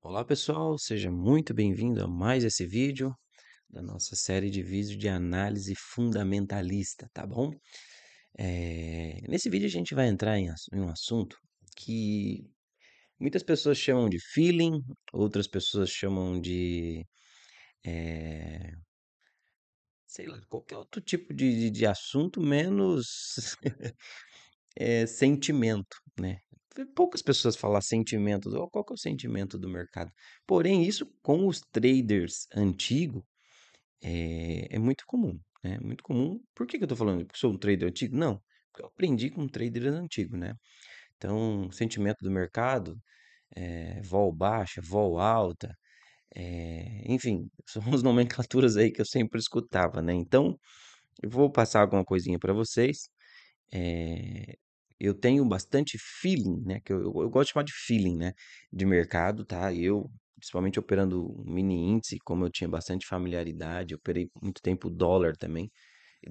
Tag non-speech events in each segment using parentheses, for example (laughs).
Olá pessoal, seja muito bem-vindo a mais esse vídeo da nossa série de vídeos de análise fundamentalista, tá bom? É... Nesse vídeo a gente vai entrar em, um assunto que muitas pessoas chamam de feeling, outras pessoas chamam de é... sei lá, qualquer outro tipo de, de, de assunto menos é, (laughs) sentimento, né? É poucas pessoas falam sentimento, oh, qual é o sentimento do mercado? Porém, isso com os traders antigos é, eh, é, muito comum. Né? Muito comum. Por que, que eu estou falando? Porque sou um trader antigo? Não, porque eu aprendi com traders antigos, né? Então, sentimento do mercado, é, vol baixa, vol alta, é, enfim, (laughs) são as nomenclaturas aí que eu sempre escutava, né? Então, eu vou passar alguma coisinha para vocês. É, eu tenho bastante feeling, né? Que eu, eu, eu, gosto de chamar de feeling, né? De mercado, tá? Eu, principalmente operando mini índice, como eu tinha bastante familiaridade, eu operei muito tempo dólar também,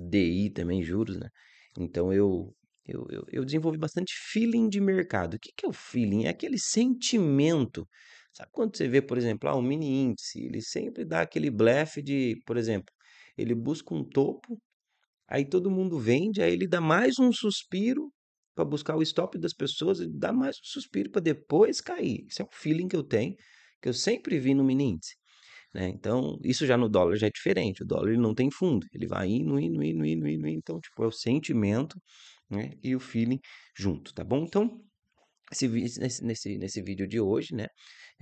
DI também, juros, né? Então eu, eu, eu, eu desenvolvi bastante feeling de mercado. O que, que é o feeling? É aquele sentimento. Sabe quando você vê, por exemplo, ah, um mini índice, ele sempre dá aquele blefe de, por exemplo, ele busca um topo, aí todo mundo vende, aí ele dá mais um suspiro para buscar o stop das pessoas e dar mais um suspiro para depois cair. Isso é um feeling que eu tenho, que eu sempre vi no mini índice. Né? Então, isso já no dólar já é diferente. O dólar ele não tem fundo, ele vai indo, indo, indo, indo, indo. Então, tipo, é o sentimento né? e o feeling junto, tá bom? Então, esse, nesse, nesse, nesse vídeo de hoje, né?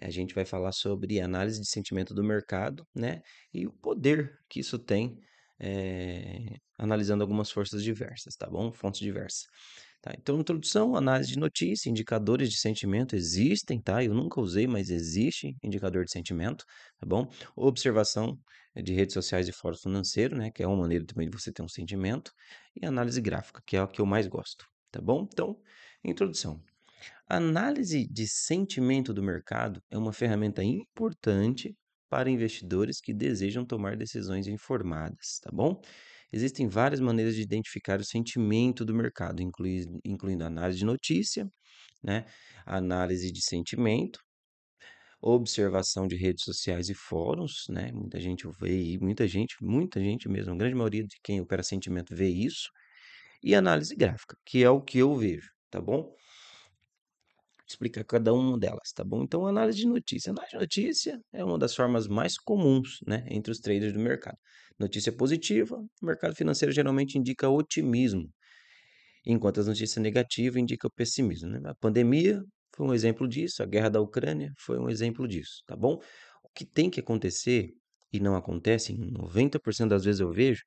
A gente vai falar sobre análise de sentimento do mercado, né? E o poder que isso tem, é, analisando algumas forças diversas, tá bom? Fontes diversas. Tá? Então, introdução, análise de notícia, indicadores de sentimento existem, tá? Eu nunca usei, mas existe indicador de sentimento, tá bom? Observação de redes sociais e fórum financeiro, né? Que é uma maneira também de você ter um sentimento. E análise gráfica, que é a que eu mais gosto, tá bom? Então, introdução. análise de sentimento do mercado é uma ferramenta importante para investidores que desejam tomar decisões informadas, tá bom? Existem várias maneiras de identificar o sentimento do mercado, incluindo, incluindo análise de notícia, né? análise de sentimento, observação de redes sociais e fóruns, né? Muita gente vê, muita gente, muita gente mesmo, a grande maioria de quem opera sentimento vê isso, e análise gráfica, que é o que eu vejo, tá bom? explicar cada uma delas, tá bom? Então, análise de notícia. Análise de notícia é uma das formas mais comuns, né, entre os traders do mercado. Notícia positiva, o mercado financeiro geralmente indica otimismo, enquanto as notícias negativas indicam pessimismo, né? A pandemia foi um exemplo disso, a guerra da Ucrânia foi um exemplo disso, tá bom? O que tem que acontecer e não acontece, 90% das vezes eu vejo,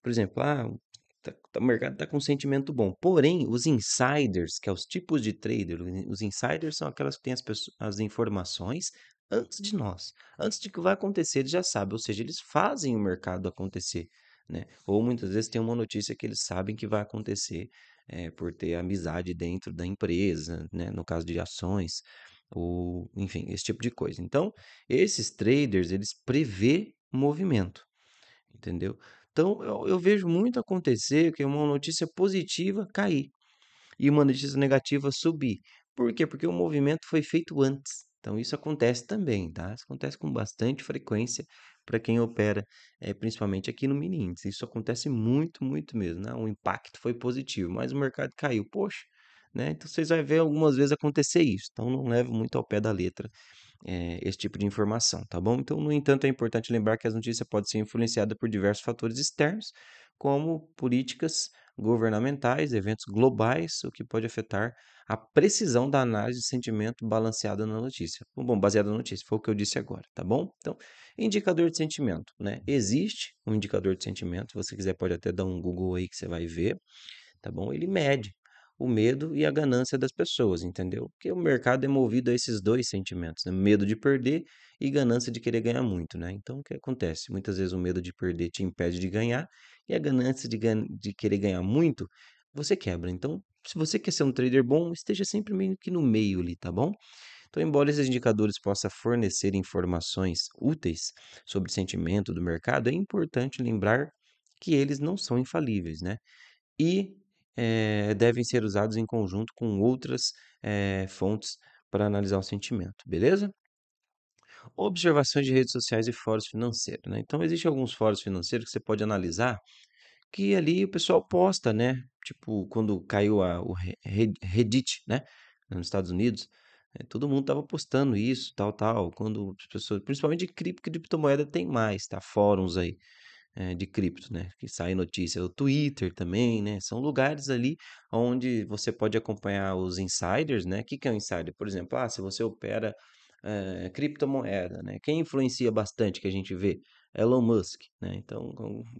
por exemplo, ah, o o tá, tá mercado está com um sentimento bom. Porém, os insiders, que é os tipos de trader, os insiders são aquelas que têm as, as informações antes de nós, antes de que vai acontecer, eles já sabem, ou seja, eles fazem o mercado acontecer. Né? Ou muitas vezes tem uma notícia que eles sabem que vai acontecer é, por ter amizade dentro da empresa, né? no caso de ações, ou enfim, esse tipo de coisa. Então, esses traders, eles prevê movimento, entendeu? Então, eu, eu vejo muito acontecer que uma notícia positiva cair e uma notícia negativa subir. Por quê? Porque o movimento foi feito antes. Então, isso acontece também, tá? Isso acontece com bastante frequência para quem opera, é, principalmente aqui no mini índice. Isso acontece muito, muito mesmo. Né? O impacto foi positivo, mas o mercado caiu. Poxa, né? Então vocês vão ver algumas vezes acontecer isso. Então não leve muito ao pé da letra é, esse tipo de informação, tá bom? Então, no entanto, é importante lembrar que as notícias podem ser influenciadas por diversos fatores externos, como políticas governamentais, eventos globais, o que pode afetar a precisão da análise de sentimento balanceada na notícia. Bom, baseada na notícia, foi o que eu disse agora, tá bom? Então, indicador de sentimento, né? Existe um indicador de sentimento, se você quiser pode até dar um Google aí que você vai ver, tá bom? Ele mede o medo e a ganância das pessoas, entendeu? Porque o mercado é movido a esses dois sentimentos, né? medo de perder e ganância de querer ganhar muito, né? Então, o que acontece? Muitas vezes o medo de perder te impede de ganhar e a ganância de, gan... de querer ganhar muito, você quebra. Então, se você quer ser um trader bom, esteja sempre meio que no meio ali, tá bom? Então, embora esses indicadores possam fornecer informações úteis sobre o sentimento do mercado, é importante lembrar que eles não são infalíveis, né? E é, devem ser usados em conjunto com outras é, fontes para analisar o sentimento, beleza? Observações de redes sociais e fóruns financeiros. Né? Então, existem alguns fóruns financeiros que você pode analisar que ali o pessoal posta, né? Tipo, quando caiu a, o Reddit, né? Nos Estados Unidos, né? todo mundo tava postando isso, tal, tal. Quando as pessoas, principalmente de cripto, criptomoeda tem mais, tá? Fóruns aí é, de cripto, né? Que sai notícia, o Twitter também, né? São lugares ali onde você pode acompanhar os insiders, né? O que, que é um insider? Por exemplo, ah, se você opera é, criptomoeda, né? Quem influencia bastante que a gente vê? Elon Musk, né? Então,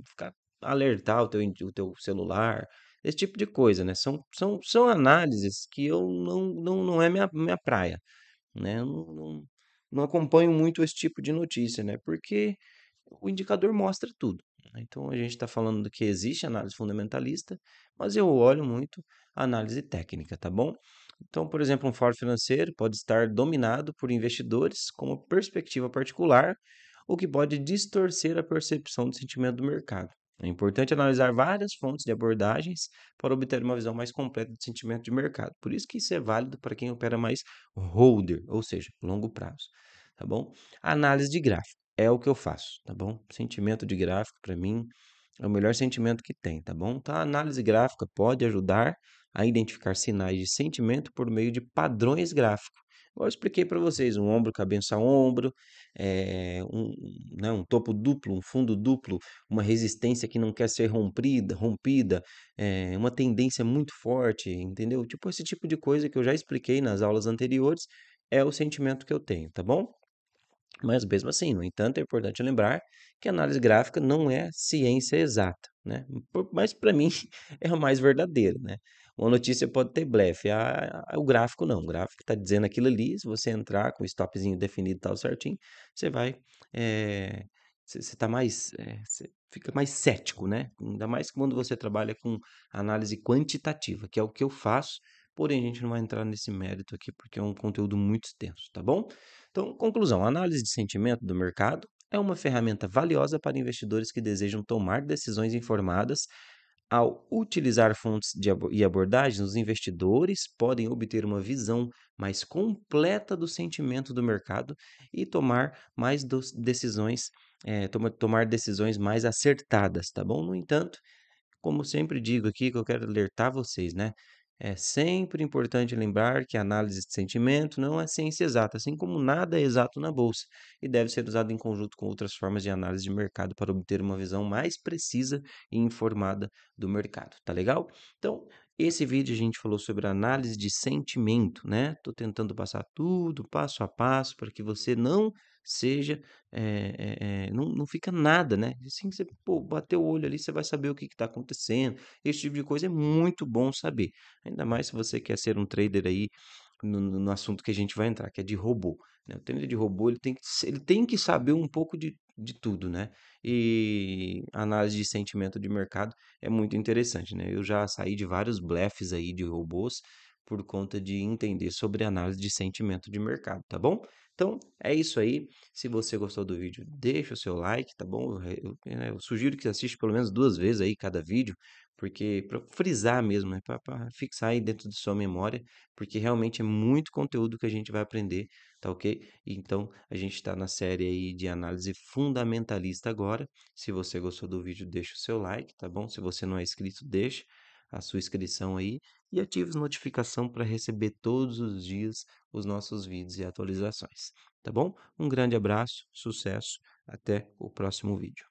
ficar alertar o teu, o teu celular, esse tipo de coisa, né? São, são, são análises que eu não, não, não é minha, minha praia, né? Eu não, não, não acompanho muito esse tipo de notícia, né? Porque o indicador mostra tudo. Né. Então a gente está falando que existe análise fundamentalista, mas eu olho muito a análise técnica, tá bom? Então, por exemplo, um fórum financeiro pode estar dominado por investidores com uma perspectiva particular, o que pode distorcer a percepção do sentimento do mercado. É importante analisar várias fontes de abordagens para obter uma visão mais completa do sentimento de mercado. Por isso que isso é válido para quem opera mais holder, ou seja, longo prazo, tá bom? Análise de gráfico é o que eu faço, tá bom? Sentimento de gráfico para mim é o melhor sentimento que tem, tá bom? Então, a análise gráfica pode ajudar a identificar sinais de sentimento por meio de padrões gráficos. Eu expliquei para vocês um ombro, cabeça a ombro, é, um, né, um topo duplo, um fundo duplo, uma resistência que não quer ser rompida, rompida, é, uma tendência muito forte, entendeu? Tipo esse tipo de coisa que eu já expliquei nas aulas anteriores é o sentimento que eu tenho, tá bom? Mas mesmo assim, no entanto, é importante lembrar que análise gráfica não é ciência exata, né? Mas para mim (laughs) é a mais verdadeira, né? Uma notícia pode ter blefe, a, ah, ah, o gráfico não. O gráfico está dizendo aquilo ali, se você entrar com o stopzinho definido e tal certinho, você vai... É, eh, você está mais... É, eh, você fica mais cético, né? Ainda mais quando você trabalha com análise quantitativa, que é o que eu faço, porém a gente não vai entrar nesse mérito aqui porque é um conteúdo muito extenso, tá bom? Então, conclusão: a análise de sentimento do mercado é uma ferramenta valiosa para investidores que desejam tomar decisões informadas. Ao utilizar fontes ab e abordagens, os investidores podem obter uma visão mais completa do sentimento do mercado e tomar mais decisões, é, tomar decisões mais acertadas, tá bom? No entanto, como sempre digo aqui, que eu quero alertar vocês, né? É sempre importante lembrar que a análise de sentimento não é ciência exata, assim como nada é exato na bolsa, e deve ser usado em conjunto com outras formas de análise de mercado para obter uma visão mais precisa e informada do mercado, tá legal? Então, esse vídeo a gente falou sobre análise de sentimento, né? Tô tentando passar tudo passo a passo para que você não seja, é, é, não, não fica nada, né? Assim que você pô, bater o olho ali, você vai saber o que está acontecendo. Esse tipo de coisa é muito bom saber. Ainda mais se você quer ser um trader aí no, no assunto que a gente vai entrar, que é de robô. Né? O trader de robô ele tem, que, ele tem que saber um pouco de, de tudo, né? E análise de sentimento de mercado é muito interessante, né? Eu já saí de vários blefs aí de robôs por conta de entender sobre análise de sentimento de mercado, tá bom? Então é isso aí. Se você gostou do vídeo, deixa o seu like, tá bom? Eu, eu, né, eu sugiro que assista pelo menos duas vezes aí cada vídeo, porque para frisar mesmo, né? para fixar aí dentro de sua memória, porque realmente é muito conteúdo que a gente vai aprender, tá ok? Então a gente está na série aí de análise fundamentalista agora. Se você gostou do vídeo, deixa o seu like, tá bom? Se você não é inscrito, deixa a sua inscrição aí e ative as notificações para receber todos os dias os nossos vídeos e atualizações. Tá bom? Um grande abraço, sucesso, até o próximo vídeo.